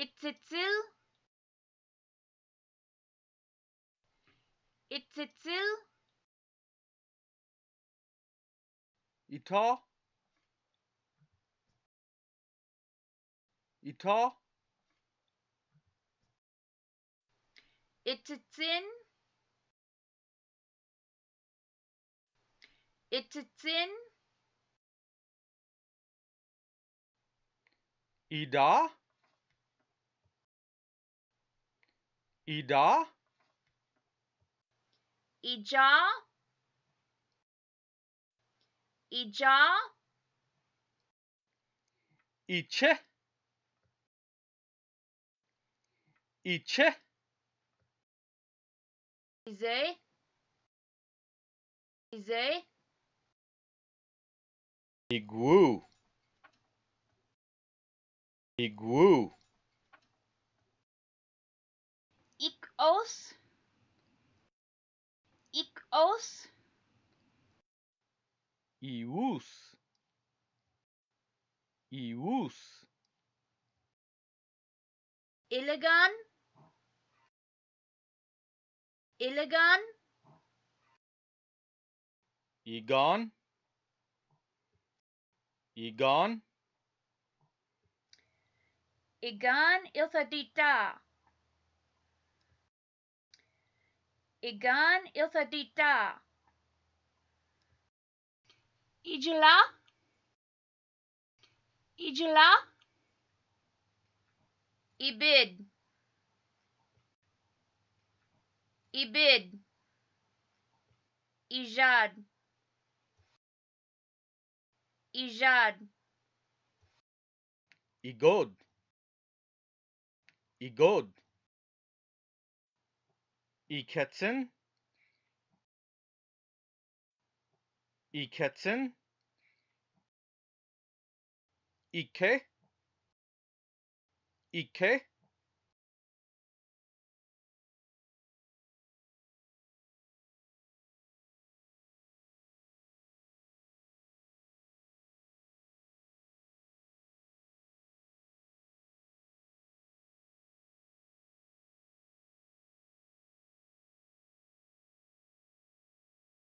It's Itzel. It's Itzel. Ita. Ita. It's Itzin. It's Itzin. Ida. Ida. Ija. Ija. Iche. Iche. Ize. Ize. Igwu. Igwu. os ik os ius ius elegan elegan egon egon egan ilthadita Egan ilfadita. Ijla. Ijla. Ibid. Ibid. Ijad. Ijad. Igod. Igod. Iketsin Iketsin Ike Ike